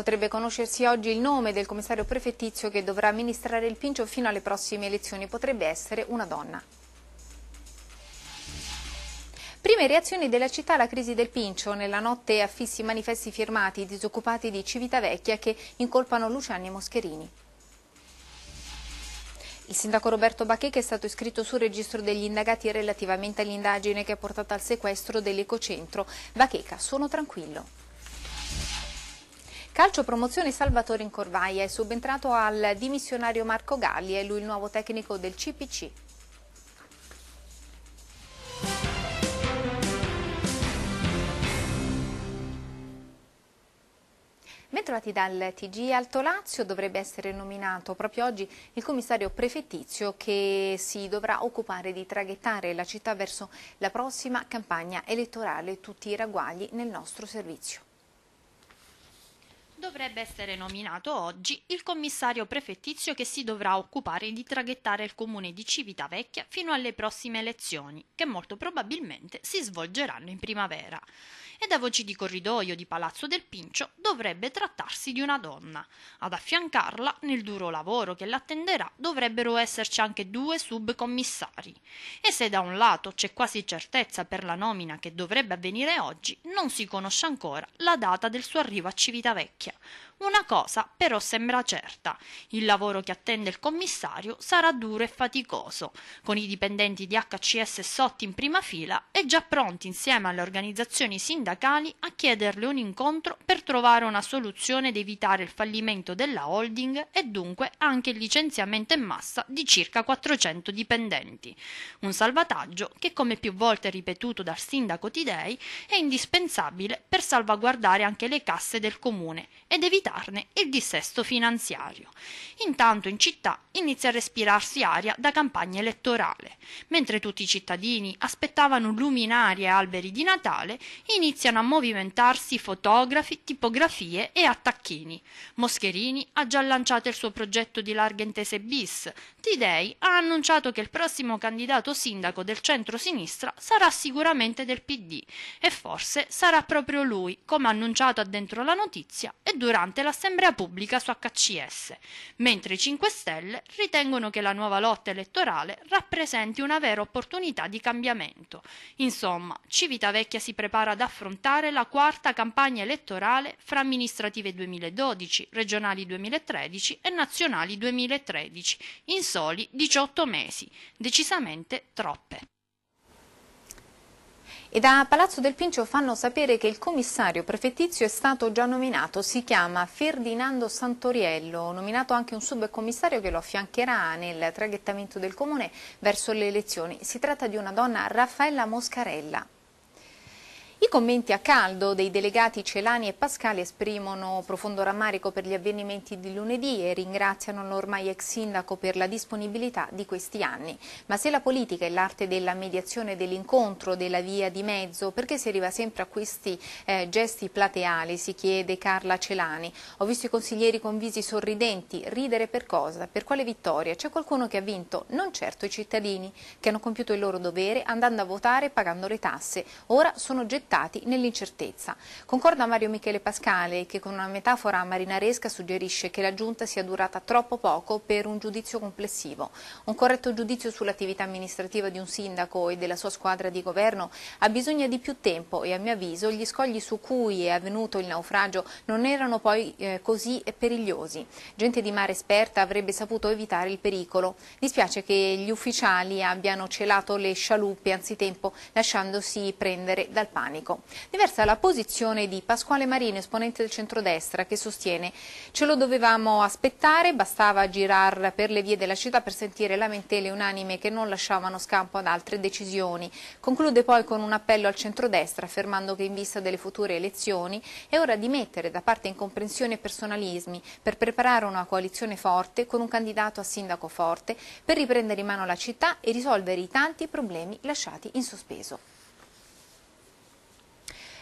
Potrebbe conoscersi oggi il nome del commissario prefettizio che dovrà amministrare il Pincio fino alle prossime elezioni. Potrebbe essere una donna. Prime reazioni della città alla crisi del Pincio. Nella notte affissi manifesti firmati disoccupati di Civitavecchia che incolpano Luciani Moscherini. Il sindaco Roberto Bacheca è stato iscritto sul registro degli indagati relativamente all'indagine che ha portato al sequestro dell'ecocentro. Bacheca, sono tranquillo. Calcio promozione Salvatore in Corvaia è subentrato al dimissionario Marco Galli, è lui il nuovo tecnico del CPC. Bentrovati dal TG Alto Lazio, dovrebbe essere nominato proprio oggi il commissario prefettizio che si dovrà occupare di traghettare la città verso la prossima campagna elettorale, tutti i ragguagli nel nostro servizio dovrebbe essere nominato oggi il commissario prefettizio che si dovrà occupare di traghettare il comune di Civitavecchia fino alle prossime elezioni, che molto probabilmente si svolgeranno in primavera. E da voci di corridoio di Palazzo del Pincio dovrebbe trattarsi di una donna. Ad affiancarla, nel duro lavoro che l'attenderà, dovrebbero esserci anche due subcommissari. E se da un lato c'è quasi certezza per la nomina che dovrebbe avvenire oggi, non si conosce ancora la data del suo arrivo a Civitavecchia. 想 Una cosa però sembra certa: il lavoro che attende il commissario sarà duro e faticoso, con i dipendenti di HCS e Sotti in prima fila e già pronti insieme alle organizzazioni sindacali a chiederle un incontro per trovare una soluzione ed evitare il fallimento della holding e dunque anche il licenziamento in massa di circa 400 dipendenti. Un salvataggio che, come più volte ripetuto dal sindaco Tidei, è indispensabile per salvaguardare anche le casse del comune ed evitare evitarne il dissesto finanziario. Intanto in città inizia a respirarsi aria da campagna elettorale. Mentre tutti i cittadini aspettavano luminari e alberi di Natale, iniziano a movimentarsi fotografi, tipografie e attacchini. Moscherini ha già lanciato il suo progetto di larga intese bis. Tidei ha annunciato che il prossimo candidato sindaco del centro-sinistra sarà sicuramente del PD e forse sarà proprio lui, come ha annunciato addentro la notizia e durante l'assemblea Pubblica su HCS, mentre i 5 Stelle ritengono che la nuova lotta elettorale rappresenti una vera opportunità di cambiamento. Insomma, Civitavecchia si prepara ad affrontare la quarta campagna elettorale fra amministrative 2012, regionali 2013 e nazionali 2013, in soli 18 mesi, decisamente troppe. E da Palazzo del Pincio fanno sapere che il commissario prefettizio è stato già nominato, si chiama Ferdinando Santoriello, nominato anche un subcommissario che lo affiancherà nel traghettamento del comune verso le elezioni. Si tratta di una donna, Raffaella Moscarella. I commenti a caldo dei delegati Celani e Pascali esprimono profondo rammarico per gli avvenimenti di lunedì e ringraziano l'ormai ex sindaco per la disponibilità di questi anni. Ma se la politica è l'arte della mediazione, dell'incontro, della via di mezzo, perché si arriva sempre a questi eh, gesti plateali, si chiede Carla Celani. Ho visto i consiglieri con visi sorridenti, ridere per cosa, per quale vittoria? C'è qualcuno che ha vinto? Non certo i cittadini, che hanno compiuto il loro dovere andando a votare e pagando le tasse. Ora sono gettati gettati nell'incertezza. Concorda Mario Michele Pascale che con una metafora marinaresca suggerisce che la giunta sia durata troppo poco per un giudizio complessivo. Un corretto giudizio sull'attività amministrativa di un sindaco e della sua squadra di governo ha bisogno di più tempo e a mio avviso gli scogli su cui è avvenuto il naufragio non erano poi eh, così perigliosi. Gente di mare esperta avrebbe saputo evitare il pericolo. Dispiace che gli ufficiali abbiano celato le scialuppe anzitempo lasciandosi prendere dal panico economico. Diversa la posizione di Pasquale Marino, esponente del centrodestra, che sostiene ce lo dovevamo aspettare, bastava girar per le vie della città per sentire lamentele unanime che non lasciavano scampo ad altre decisioni. Conclude poi con un appello al centrodestra, affermando che in vista delle future elezioni è ora di mettere da parte incomprensioni e personalismi per preparare una coalizione forte con un candidato a sindaco forte, per riprendere in mano la città e risolvere i tanti problemi lasciati in sospeso.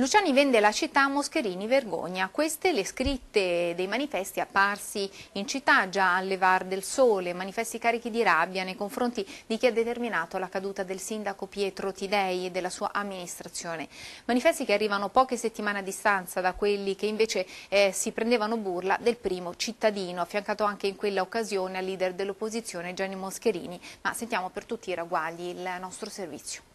Luciani vende la città, Moscherini vergogna. Queste le scritte dei manifesti apparsi in città già al levar del sole, manifesti carichi di rabbia nei confronti di chi ha determinato la caduta del sindaco Pietro Tidei e della sua amministrazione. Manifesti che arrivano poche settimane a distanza da quelli che invece eh, si prendevano burla del primo cittadino, affiancato anche in quella occasione al leader dell'opposizione Gianni Moscherini. Ma sentiamo per tutti i ragguagli il nostro servizio.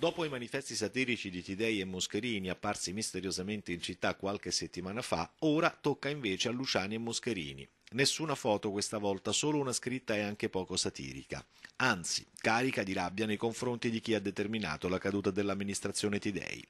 Dopo i manifesti satirici di Tidei e Moscherini apparsi misteriosamente in città qualche settimana fa, ora tocca invece a Luciani e Moscherini. Nessuna foto questa volta, solo una scritta e anche poco satirica. Anzi, carica di rabbia nei confronti di chi ha determinato la caduta dell'amministrazione Tidei.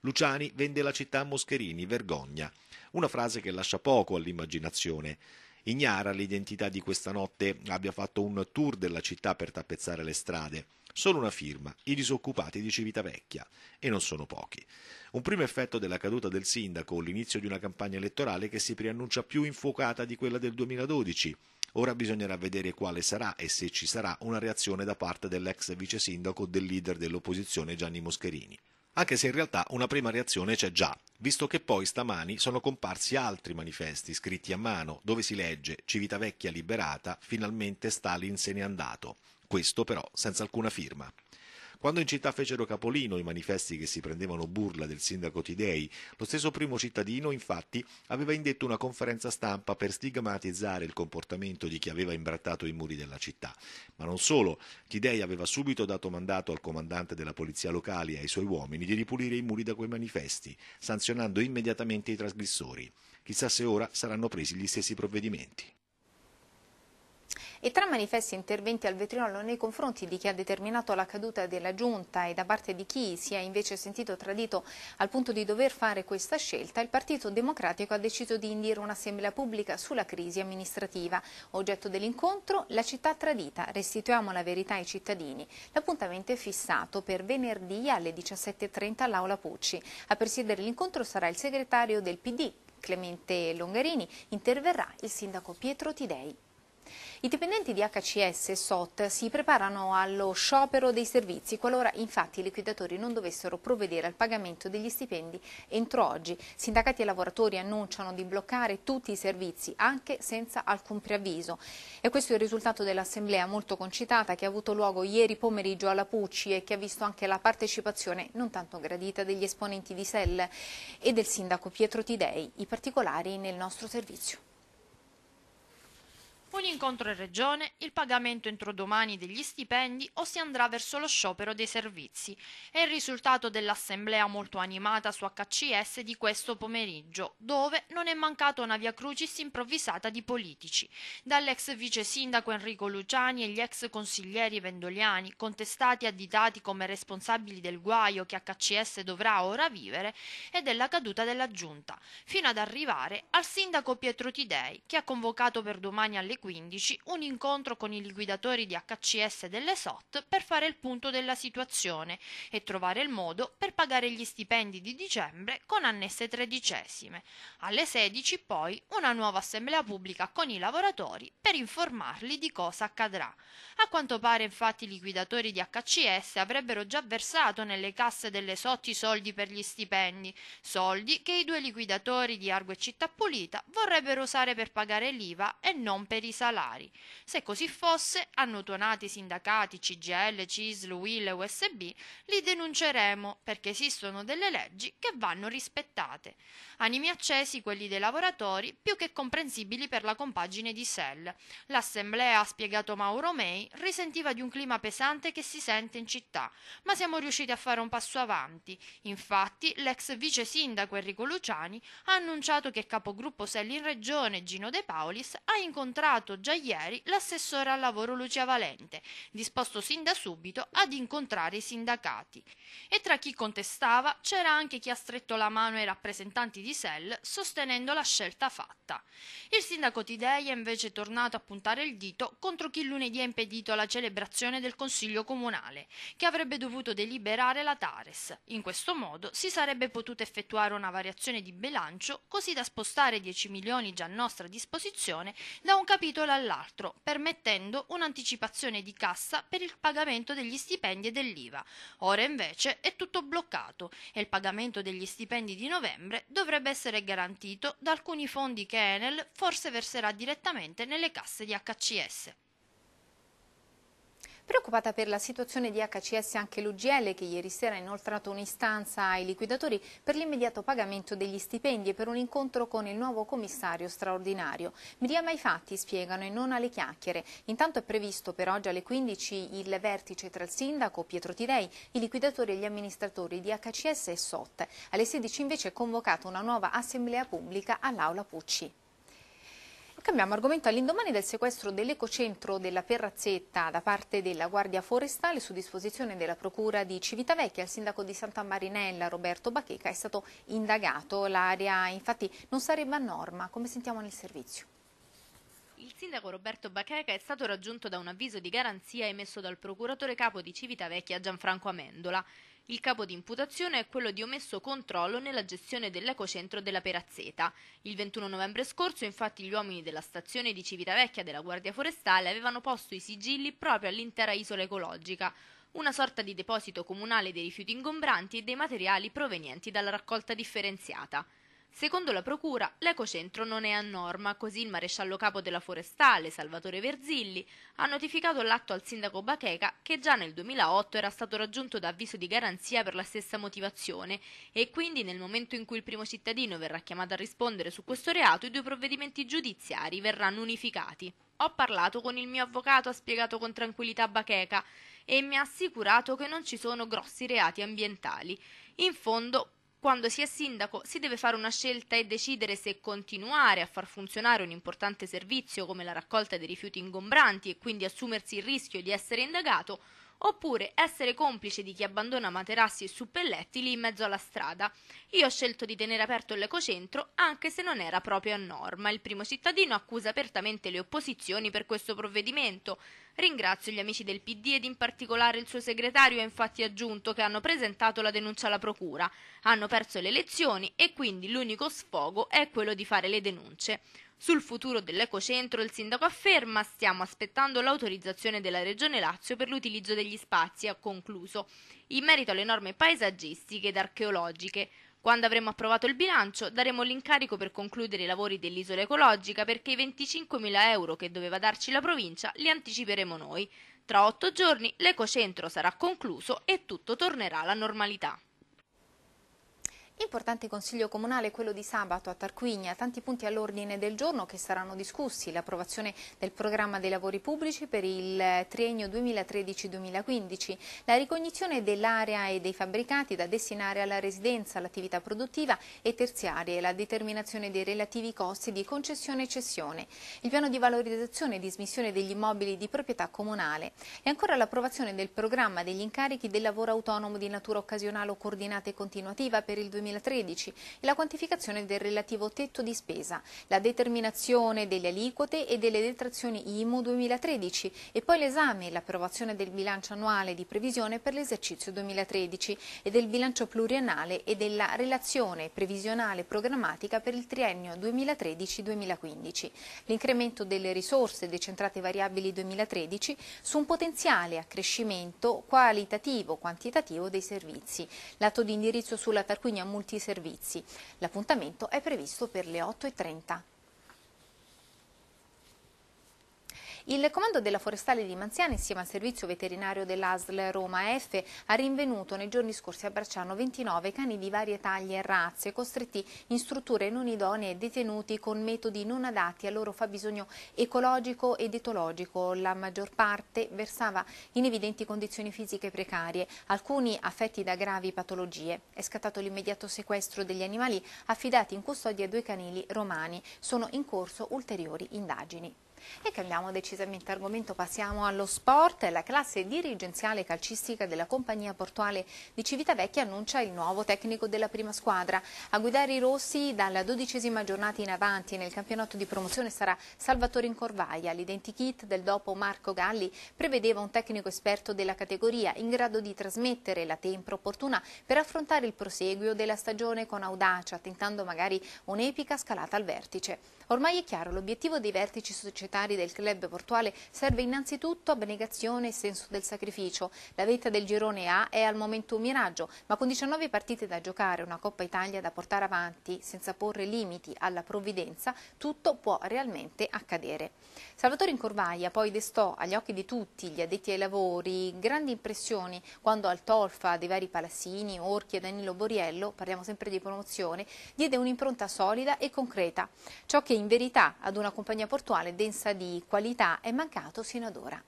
Luciani vende la città a Moscherini, vergogna. Una frase che lascia poco all'immaginazione. Ignara l'identità di questa notte, abbia fatto un tour della città per tappezzare le strade. Solo una firma, i disoccupati di Civitavecchia, e non sono pochi. Un primo effetto della caduta del sindaco, l'inizio di una campagna elettorale che si preannuncia più infuocata di quella del 2012. Ora bisognerà vedere quale sarà e se ci sarà una reazione da parte dell'ex vice sindaco del leader dell'opposizione Gianni Moscherini. Anche se in realtà una prima reazione c'è già, visto che poi stamani sono comparsi altri manifesti scritti a mano, dove si legge Civitavecchia liberata, finalmente Stalin se n'è andato questo però senza alcuna firma. Quando in città fecero capolino i manifesti che si prendevano burla del sindaco Tidei, lo stesso primo cittadino, infatti, aveva indetto una conferenza stampa per stigmatizzare il comportamento di chi aveva imbrattato i muri della città. Ma non solo, Tidei aveva subito dato mandato al comandante della polizia locale e ai suoi uomini di ripulire i muri da quei manifesti, sanzionando immediatamente i trasgressori. Chissà se ora saranno presi gli stessi provvedimenti e tra manifesti e interventi al vetrinolo nei confronti di chi ha determinato la caduta della giunta e da parte di chi si è invece sentito tradito al punto di dover fare questa scelta, il Partito Democratico ha deciso di indire un'assemblea pubblica sulla crisi amministrativa. Oggetto dell'incontro, la città tradita, restituiamo la verità ai cittadini. L'appuntamento è fissato per venerdì alle 17.30 all'Aula Pucci. A presiedere l'incontro sarà il segretario del PD, Clemente Longarini, interverrà il sindaco Pietro Tidei. I dipendenti di HCS e SOT si preparano allo sciopero dei servizi qualora infatti i liquidatori non dovessero provvedere al pagamento degli stipendi entro oggi. Sindacati e lavoratori annunciano di bloccare tutti i servizi anche senza alcun preavviso. E questo è il risultato dell'assemblea molto concitata che ha avuto luogo ieri pomeriggio alla Pucci e che ha visto anche la partecipazione non tanto gradita degli esponenti di SEL e del sindaco Pietro Tidei, i particolari nel nostro servizio un incontro in regione, il pagamento entro domani degli stipendi o si andrà verso lo sciopero dei servizi. È il risultato dell'assemblea molto animata su HCS di questo pomeriggio, dove non è mancata una via crucis improvvisata di politici. Dall'ex vice sindaco Enrico Luciani e gli ex consiglieri vendoliani, contestati e additati come responsabili del guaio che HCS dovrà ora vivere, e della caduta della giunta, fino ad arrivare al sindaco Pietro Tidei, che ha convocato per domani alle 2015 un incontro con i liquidatori di HCS delle SOT per fare il punto della situazione e trovare il modo per pagare gli stipendi di dicembre con annesse tredicesime. Alle 16 poi una nuova assemblea pubblica con i lavoratori per informarli di cosa accadrà. A quanto pare infatti i liquidatori di HCS avrebbero già versato nelle casse delle SOT i soldi per gli stipendi, soldi che i due liquidatori di Argo e Città Pulita vorrebbero usare per pagare l'IVA e non per i i salari. Se così fosse, hanno tuonato i sindacati CGL, CISL, UIL e USB, li denunceremo perché esistono delle leggi che vanno rispettate. Animi accesi quelli dei lavoratori, più che comprensibili per la compagine di Sell. L'assemblea, ha spiegato Mauro May, risentiva di un clima pesante che si sente in città, ma siamo riusciti a fare un passo avanti. Infatti, l'ex vice sindaco Enrico Luciani ha annunciato che il capogruppo Sell in regione Gino De Paulis ha incontrato contattato già ieri l'assessore al lavoro Lucia Valente, disposto sin da subito ad incontrare i sindacati. E tra chi contestava c'era anche chi ha stretto la mano ai rappresentanti di SEL sostenendo la scelta fatta. Il sindaco Tidei è invece tornato a puntare il dito contro chi lunedì ha impedito la celebrazione del Consiglio Comunale, che avrebbe dovuto deliberare la Tares. In questo modo si sarebbe potuta effettuare una variazione di bilancio così da spostare 10 milioni già a nostra disposizione da un capitolo capitolo all'altro, permettendo un'anticipazione di cassa per il pagamento degli stipendi e dell'IVA. Ora invece è tutto bloccato e il pagamento degli stipendi di novembre dovrebbe essere garantito da alcuni fondi che Enel forse verserà direttamente nelle casse di HCS. Preoccupata per la situazione di HCS anche l'UGL che ieri sera ha inoltrato un'istanza ai liquidatori per l'immediato pagamento degli stipendi e per un incontro con il nuovo commissario straordinario. Miriam ai fatti spiegano e non alle chiacchiere. Intanto è previsto per oggi alle 15 il vertice tra il sindaco Pietro Tidei, i liquidatori e gli amministratori di HCS e SOT. Alle 16 invece è convocata una nuova assemblea pubblica all'Aula Pucci. Cambiamo argomento all'indomani del sequestro dell'ecocentro della Perrazzetta da parte della Guardia Forestale su disposizione della Procura di Civitavecchia. Il sindaco di Santa Marinella, Roberto Bacheca, è stato indagato. L'area infatti non sarebbe a norma, come sentiamo nel servizio. Il sindaco Roberto Bacheca è stato raggiunto da un avviso di garanzia emesso dal procuratore capo di Civitavecchia Gianfranco Amendola. Il capo di imputazione è quello di omesso controllo nella gestione dell'ecocentro della Perazzeta. Il 21 novembre scorso, infatti, gli uomini della stazione di Civitavecchia della Guardia Forestale avevano posto i sigilli proprio all'intera isola ecologica, una sorta di deposito comunale dei rifiuti ingombranti e dei materiali provenienti dalla raccolta differenziata. Secondo la Procura, l'ecocentro non è a norma, così il maresciallo capo della Forestale, Salvatore Verzilli, ha notificato l'atto al sindaco Bacheca che già nel 2008 era stato raggiunto da avviso di garanzia per la stessa motivazione e quindi nel momento in cui il primo cittadino verrà chiamato a rispondere su questo reato i due provvedimenti giudiziari verranno unificati. Ho parlato con il mio avvocato, ha spiegato con tranquillità Bacheca, e mi ha assicurato che non ci sono grossi reati ambientali. In fondo, quando si è sindaco si deve fare una scelta e decidere se continuare a far funzionare un importante servizio come la raccolta dei rifiuti ingombranti e quindi assumersi il rischio di essere indagato oppure essere complice di chi abbandona materassi e suppellettili in mezzo alla strada. Io ho scelto di tenere aperto l'ecocentro anche se non era proprio a norma. Il primo cittadino accusa apertamente le opposizioni per questo provvedimento. Ringrazio gli amici del PD ed in particolare il suo segretario ha infatti aggiunto che hanno presentato la denuncia alla procura. Hanno perso le elezioni e quindi l'unico sfogo è quello di fare le denunce. Sul futuro dell'ecocentro il sindaco afferma stiamo aspettando l'autorizzazione della Regione Lazio per l'utilizzo degli spazi, ha concluso, in merito alle norme paesaggistiche ed archeologiche. Quando avremo approvato il bilancio daremo l'incarico per concludere i lavori dell'isola ecologica perché i 25.000 euro che doveva darci la provincia li anticiperemo noi. Tra otto giorni l'ecocentro sarà concluso e tutto tornerà alla normalità. Importante consiglio comunale quello di sabato a Tarquigna, tanti punti all'ordine del giorno che saranno discussi, l'approvazione del programma dei lavori pubblici per il triennio 2013-2015, la ricognizione dell'area e dei fabbricati da destinare alla residenza, all'attività produttiva e terziaria e la determinazione dei relativi costi di concessione e cessione, il piano di valorizzazione e dismissione degli immobili di proprietà comunale e ancora l'approvazione del programma degli incarichi del lavoro autonomo di natura occasionale o coordinata e continuativa per il 2015 2013 e la quantificazione del relativo tetto di spesa, la determinazione delle aliquote e delle detrazioni IMU 2013 e poi l'esame e l'approvazione del bilancio annuale di previsione per l'esercizio 2013 e del bilancio pluriannale e della relazione previsionale programmatica per il triennio 2013-2015, l'incremento delle risorse decentrate variabili 2013 su un potenziale accrescimento qualitativo-quantitativo dei servizi, lato di indirizzo sulla Tarquinia multiservizi. L'appuntamento è previsto per le 8.30. Il comando della forestale di Manziana insieme al servizio veterinario dell'ASL Roma F ha rinvenuto nei giorni scorsi a Bracciano 29 cani di varie taglie e razze costretti in strutture non idonee e detenuti con metodi non adatti al loro fabbisogno ecologico ed etologico. La maggior parte versava in evidenti condizioni fisiche precarie, alcuni affetti da gravi patologie. È scattato l'immediato sequestro degli animali affidati in custodia a due canili romani. Sono in corso ulteriori indagini. E cambiamo decisamente argomento, passiamo allo sport. La classe dirigenziale calcistica della compagnia portuale di Civitavecchia annuncia il nuovo tecnico della prima squadra. A guidare i rossi dalla dodicesima giornata in avanti nel campionato di promozione sarà Salvatore Incorvaia. L'identikit del dopo Marco Galli prevedeva un tecnico esperto della categoria in grado di trasmettere la tempra opportuna per affrontare il proseguio della stagione con audacia, tentando magari un'epica scalata al vertice. Ormai è chiaro, l'obiettivo dei vertici societari del club portuale serve innanzitutto abnegazione e senso del sacrificio. La vetta del girone A è al momento un miraggio, ma con 19 partite da giocare, una Coppa Italia da portare avanti, senza porre limiti alla provvidenza, tutto può realmente accadere. Salvatore Incorvaia poi destò agli occhi di tutti gli addetti ai lavori grandi impressioni quando al Tolfa dei vari Palassini, Orchi e Danilo Boriello, parliamo sempre di promozione, diede un'impronta solida e concreta. Ciò che in verità ad una compagnia portuale densa di qualità è mancato sino ad ora.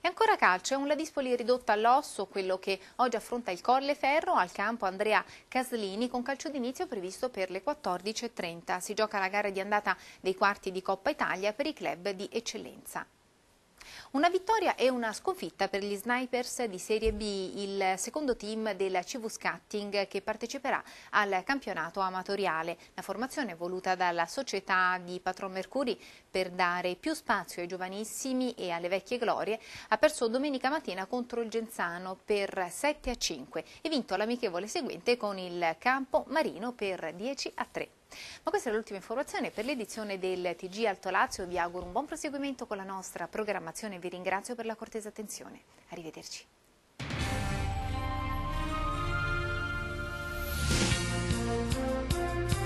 E ancora calcio, è un Ladispoli ridotto all'osso, quello che oggi affronta il Colleferro al campo Andrea Caslini con calcio d'inizio previsto per le 14.30. Si gioca la gara di andata dei quarti di Coppa Italia per i club di eccellenza. Una vittoria e una sconfitta per gli snipers di Serie B, il secondo team del CV Scatting che parteciperà al campionato amatoriale. La formazione voluta dalla società di Patron Mercuri per dare più spazio ai giovanissimi e alle vecchie glorie ha perso domenica mattina contro il Genzano per 7 a 5 e vinto l'amichevole seguente con il Campo Marino per 10 a 3. Ma questa è l'ultima informazione per l'edizione del TG Alto Lazio. Vi auguro un buon proseguimento con la nostra programmazione. Vi ringrazio per la cortesa attenzione. Arrivederci.